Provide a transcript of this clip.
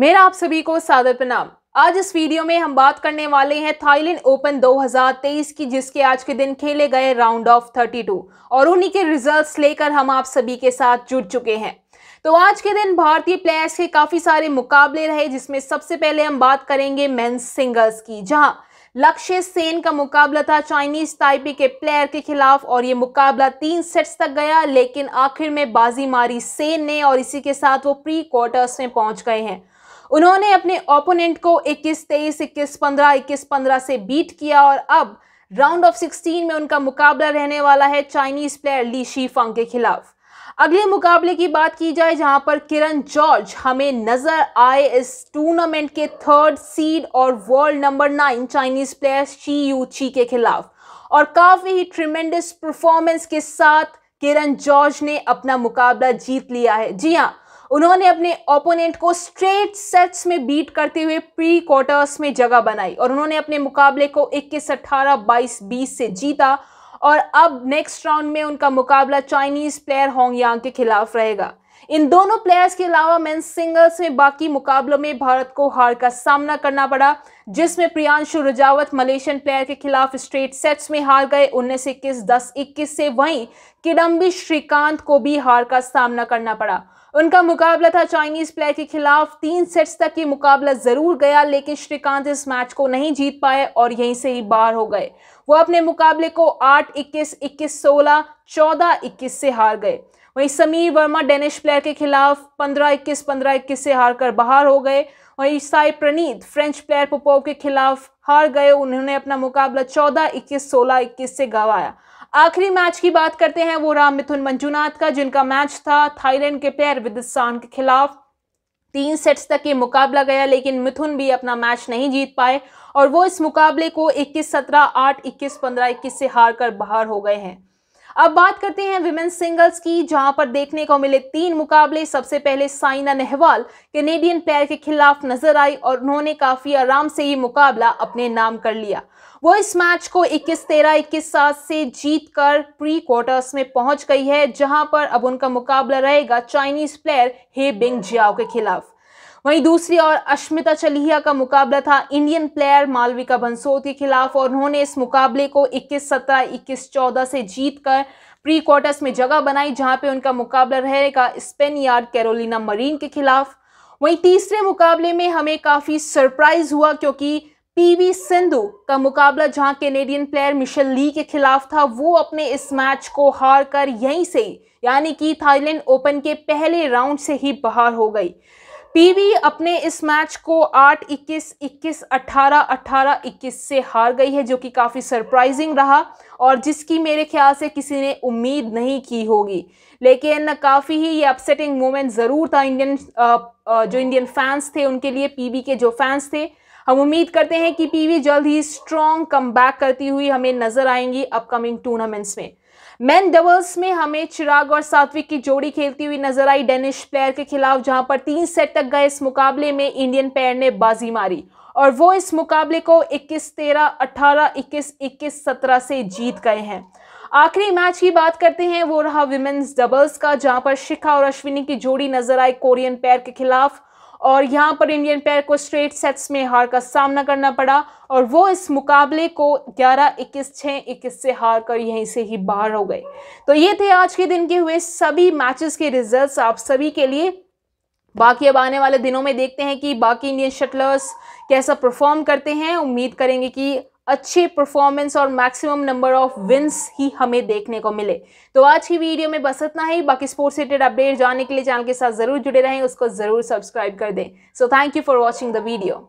मेरा आप सभी को सादर प्रणाम आज इस वीडियो में हम बात करने वाले हैं थाईलैंड ओपन 2023 की जिसके आज के दिन खेले गए राउंड ऑफ 32 और उन्हीं के रिजल्ट्स लेकर हम आप सभी के साथ जुड़ चुके हैं तो आज के दिन भारतीय प्लेयर्स के काफी सारे मुकाबले रहे जिसमें सबसे पहले हम बात करेंगे मेन्स सिंगल्स की जहाँ लक्ष्य सेन का मुकाबला था चाइनीज ताइपे के प्लेयर के खिलाफ और ये मुकाबला तीन सेट्स तक गया लेकिन आखिर में बाजी मारी सेन ने और इसी के साथ वो प्री क्वार्टर्स में पहुंच गए हैं उन्होंने अपने ओपोनेंट को 21 तेईस इक्कीस पंद्रह इक्कीस पंद्रह से बीट किया और अब राउंड ऑफ 16 में उनका मुकाबला रहने वाला है Chinese player Li Shi Feng के खिलाफ अगले मुकाबले की बात की जाए जहां पर किरण जॉर्ज हमें नजर आए इस टूर्नामेंट के थर्ड सीड और world number nine Chinese player Shi Yu Qi के खिलाफ और काफी ही ट्रिमेंडस परफॉर्मेंस के साथ किरण जॉर्ज ने अपना मुकाबला जीत लिया है जी हाँ उन्होंने अपने ओपोनेंट को स्ट्रेट सेट्स में बीट करते हुए प्री क्वार्टर्स में जगह बनाई और उन्होंने अपने मुकाबले को 21 18 22 से जीता और अब नेक्स्ट राउंड में उनका मुकाबला चाइनीज प्लेयर होंगयांग के खिलाफ रहेगा इन दोनों प्लेयर्स के अलावा मैं सिंगल्स में बाकी मुकाबलों में भारत को हार का सामना करना पड़ा जिसमें प्रियांशु रुजावत मलेशियन प्लेयर के खिलाफ स्ट्रेट सेट्स में हार गए उन्नीस इक्कीस दस इक्कीस से वहीं किडम्बी श्रीकांत को भी हार का सामना करना पड़ा उनका मुकाबला था चाइनीज प्लेयर के खिलाफ तीन सेट्स तक ये मुकाबला जरूर गया लेकिन श्रीकांत इस मैच को नहीं जीत पाए और यहीं से ही बाहर हो गए वो अपने मुकाबले को आठ इक्कीस इक्कीस सोलह चौदह इक्कीस से हार गए वहीं समीर वर्मा डेनिश प्लेयर के खिलाफ पंद्रह इक्कीस पंद्रह इक्कीस से हारकर बाहर हो गए वहीं Sai Praneeth French player Popov के खिलाफ हार गए उन्होंने अपना मुकाबला चौदह इक्कीस सोलह इक्कीस से गवाया आखिरी मैच की बात करते हैं वो राम मिथुन मंजूनाथ का जिनका मैच था थाईलैंड के प्लेयर विदिस्तान के खिलाफ तीन सेट्स तक ये मुकाबला गया लेकिन मिथुन भी अपना मैच नहीं जीत पाए और वो इस मुकाबले को 21-17, 8, 21-15, 21 से हार कर बाहर हो गए हैं अब बात करते हैं विमेन्स सिंगल्स की जहां पर देखने को मिले तीन मुकाबले सबसे पहले साइना नेहवाल कैनेडियन प्लेयर के खिलाफ नजर आई और उन्होंने काफी आराम से ही मुकाबला अपने नाम कर लिया वो इस मैच को 21 तेरह इक्कीस सात से जीत कर प्री क्वार्टर्स में पहुंच गई है जहां पर अब उनका मुकाबला रहेगा Chinese player He Bing Jiao के खिलाफ वहीं दूसरी ओर अश्मिता चलिया का मुकाबला था इंडियन प्लेयर मालविका बंसोत के खिलाफ और उन्होंने इस मुकाबले को 21-17, 21-14 से जीत कर प्री क्वार्टर्स में जगह बनाई जहां पे उनका मुकाबला रहेगा स्पेन यार्ड कैरोलिना मरीन के खिलाफ वहीं तीसरे मुकाबले में हमें काफ़ी सरप्राइज हुआ क्योंकि पीवी सिंधु का मुकाबला जहां कैनेडियन प्लेयर मिशेल ली के खिलाफ था वो अपने इस मैच को हार कर यहीं से यानी कि थाईलैंड ओपन के पहले राउंड से ही बाहर हो गई पीवी अपने इस मैच को 8 21 21 18 18 21 से हार गई है जो कि काफ़ी सरप्राइजिंग रहा और जिसकी मेरे ख्याल से किसी ने उम्मीद नहीं की होगी लेकिन काफ़ी ही ये अपसेटिंग मोमेंट ज़रूर था इंडियन जो इंडियन फैंस थे उनके लिए पीवी के जो फैंस थे हम उम्मीद करते हैं कि पीवी जल्द ही स्ट्रॉन्ग कम करती हुई हमें नजर आएंगी अपकमिंग टूर्नामेंट्स में मैन डबल्स में हमें चिराग और सात्विक की जोड़ी खेलती हुई नजर आई डेनिश प्लेयर के खिलाफ जहां पर तीन सेट तक गए इस मुकाबले में इंडियन पेयर ने बाजी मारी और वो इस मुकाबले को 21 13 18 21 21 17 से जीत गए हैं आखिरी मैच की बात करते हैं वो रहा विमेंस डबल्स का जहां पर शिखा और अश्विनी की जोड़ी नजर आई कोरियन पेयर के खिलाफ और यहाँ पर इंडियन पेयर को स्ट्रेट सेट्स में हार का सामना करना पड़ा और वो इस मुकाबले को ग्यारह इक्कीस छः इक्कीस से हार कर यहीं से ही बाहर हो गए तो ये थे आज के दिन के हुए सभी मैचेस के रिजल्ट्स आप सभी के लिए बाकी अब आने वाले दिनों में देखते हैं कि बाकी इंडियन शटलर्स कैसा परफॉर्म करते हैं उम्मीद करेंगे कि अच्छी परफॉर्मेंस और मैक्सिमम नंबर ऑफ विन्स ही हमें देखने को मिले तो आज की वीडियो में बस इतना ही बाकी स्पोर्ट्स रिलेटेड अपडेट जानने के लिए चैनल के साथ जरूर जुड़े रहें उसको जरूर सब्सक्राइब कर दें so thank you for watching the video